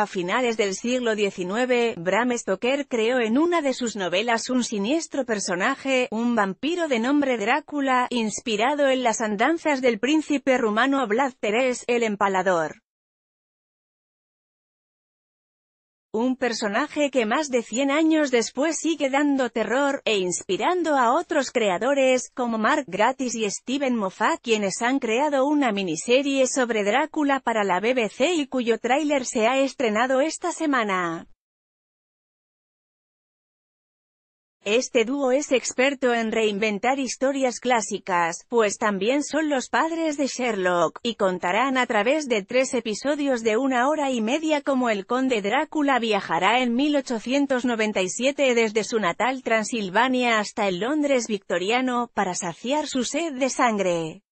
A finales del siglo XIX, Bram Stoker creó en una de sus novelas un siniestro personaje, un vampiro de nombre Drácula, inspirado en las andanzas del príncipe rumano Vlad Teres, el empalador. Un personaje que más de 100 años después sigue dando terror, e inspirando a otros creadores, como Mark Gratis y Steven Moffat quienes han creado una miniserie sobre Drácula para la BBC y cuyo tráiler se ha estrenado esta semana. Este dúo es experto en reinventar historias clásicas, pues también son los padres de Sherlock, y contarán a través de tres episodios de una hora y media cómo el conde Drácula viajará en 1897 desde su natal Transilvania hasta el Londres victoriano, para saciar su sed de sangre.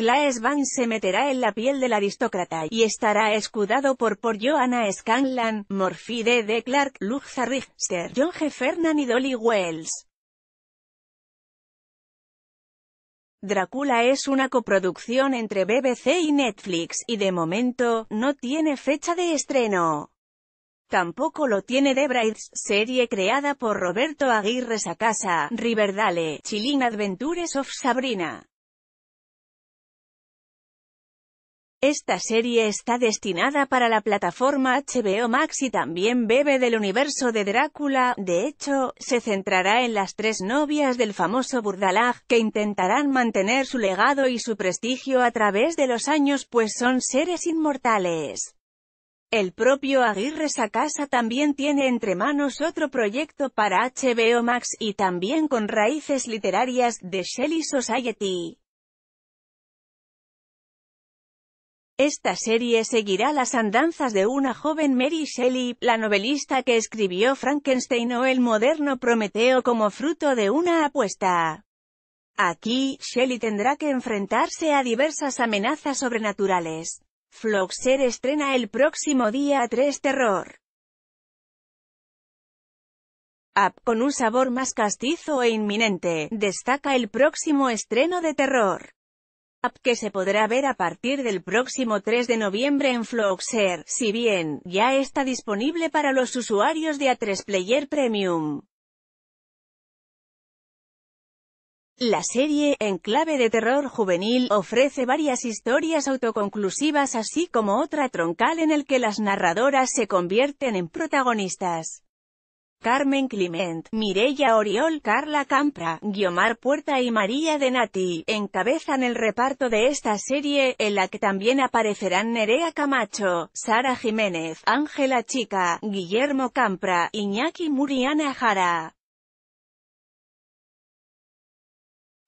Claes Van se meterá en la piel del aristócrata y estará escudado por por Joanna Scanlan, Morphy D. D. Clark, Luxa Richter, John G. y Dolly Wells. Drácula es una coproducción entre BBC y Netflix, y de momento, no tiene fecha de estreno. Tampoco lo tiene The Brides, serie creada por Roberto Aguirre Sacasa, Riverdale, Chilling Adventures of Sabrina. Esta serie está destinada para la plataforma HBO Max y también bebe del universo de Drácula, de hecho, se centrará en las tres novias del famoso Burdalag, que intentarán mantener su legado y su prestigio a través de los años pues son seres inmortales. El propio Aguirre Sacasa también tiene entre manos otro proyecto para HBO Max y también con raíces literarias, de Shelley Society. Esta serie seguirá las andanzas de una joven Mary Shelley, la novelista que escribió Frankenstein o el moderno Prometeo como fruto de una apuesta. Aquí, Shelley tendrá que enfrentarse a diversas amenazas sobrenaturales. Floxer estrena el próximo día 3 Terror. Up, con un sabor más castizo e inminente, destaca el próximo estreno de Terror que se podrá ver a partir del próximo 3 de noviembre en Fluxer, si bien, ya está disponible para los usuarios de A3 Player Premium. La serie, en clave de terror juvenil, ofrece varias historias autoconclusivas así como otra troncal en el que las narradoras se convierten en protagonistas. Carmen Clement, Mireia Oriol, Carla Campra, Guiomar Puerta y María Denati, encabezan el reparto de esta serie, en la que también aparecerán Nerea Camacho, Sara Jiménez, Ángela Chica, Guillermo Campra, Iñaki Muriana Jara.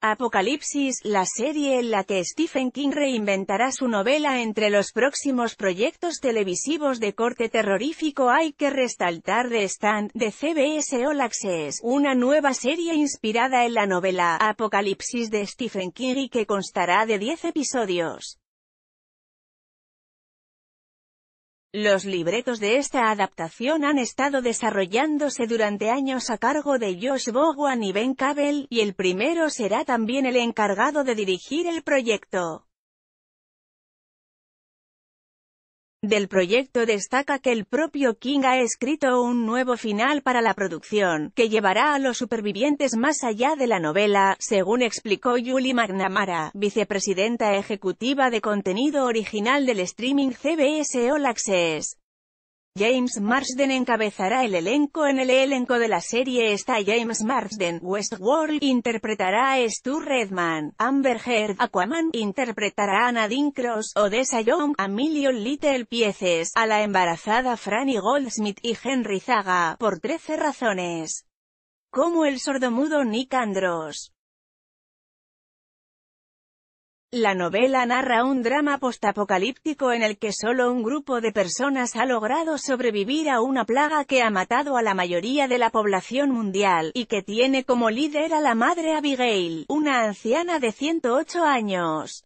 Apocalipsis, la serie en la que Stephen King reinventará su novela entre los próximos proyectos televisivos de corte terrorífico hay que restaltar The Stand, de CBS All Access, una nueva serie inspirada en la novela Apocalipsis de Stephen King y que constará de 10 episodios. Los libretos de esta adaptación han estado desarrollándose durante años a cargo de Josh Bowan y Ben Cabel y el primero será también el encargado de dirigir el proyecto. Del proyecto destaca que el propio King ha escrito un nuevo final para la producción, que llevará a los supervivientes más allá de la novela, según explicó Julie McNamara, vicepresidenta ejecutiva de contenido original del streaming CBS All Access. James Marsden encabezará el elenco en el elenco de la serie está James Marsden, Westworld, interpretará a Stu Redman, Amber Heard, Aquaman, interpretará a Nadine Cross, Odessa Young, a Million Little Pieces, a la embarazada Franny Goldsmith y Henry Zaga, por 13 razones. Como el sordomudo Nick Andros. La novela narra un drama postapocalíptico en el que solo un grupo de personas ha logrado sobrevivir a una plaga que ha matado a la mayoría de la población mundial, y que tiene como líder a la madre Abigail, una anciana de 108 años.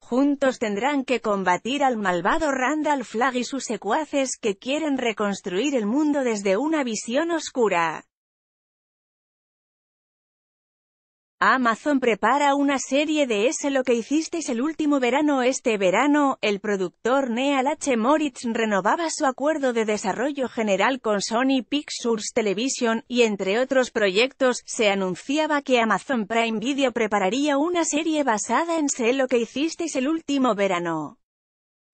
Juntos tendrán que combatir al malvado Randall Flagg y sus secuaces que quieren reconstruir el mundo desde una visión oscura. Amazon prepara una serie de Ese lo que hicisteis el último verano. Este verano, el productor Neal H. Moritz renovaba su acuerdo de desarrollo general con Sony Pictures Television, y entre otros proyectos, se anunciaba que Amazon Prime Video prepararía una serie basada en Sé lo que hicisteis el último verano.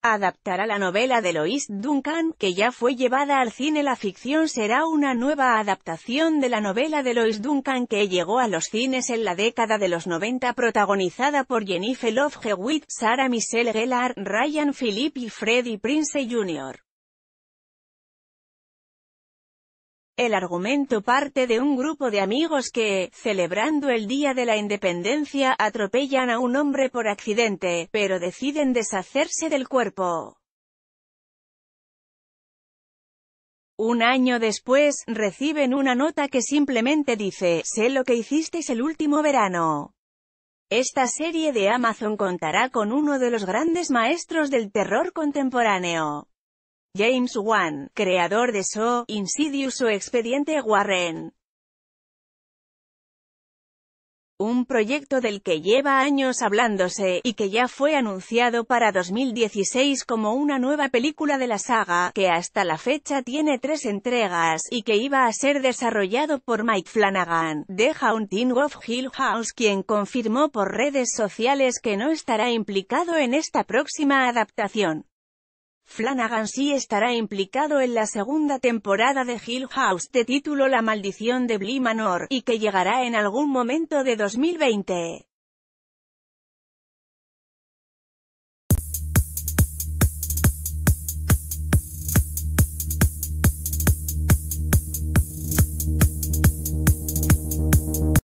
Adaptará la novela de Lois Duncan, que ya fue llevada al cine. La ficción será una nueva adaptación de la novela de Lois Duncan que llegó a los cines en la década de los 90 protagonizada por Jennifer Love Hewitt, Sarah Michelle Gellar, Ryan Phillippe y Freddie Prince Jr. El argumento parte de un grupo de amigos que, celebrando el Día de la Independencia, atropellan a un hombre por accidente, pero deciden deshacerse del cuerpo. Un año después, reciben una nota que simplemente dice, sé lo que hicisteis el último verano. Esta serie de Amazon contará con uno de los grandes maestros del terror contemporáneo. James Wan, creador de *Show*, Insidious o Expediente Warren. Un proyecto del que lleva años hablándose, y que ya fue anunciado para 2016 como una nueva película de la saga, que hasta la fecha tiene tres entregas, y que iba a ser desarrollado por Mike Flanagan, de Haunting of Hill House quien confirmó por redes sociales que no estará implicado en esta próxima adaptación. Flanagan sí estará implicado en la segunda temporada de Hill House de título La maldición de Bly Manor, y que llegará en algún momento de 2020.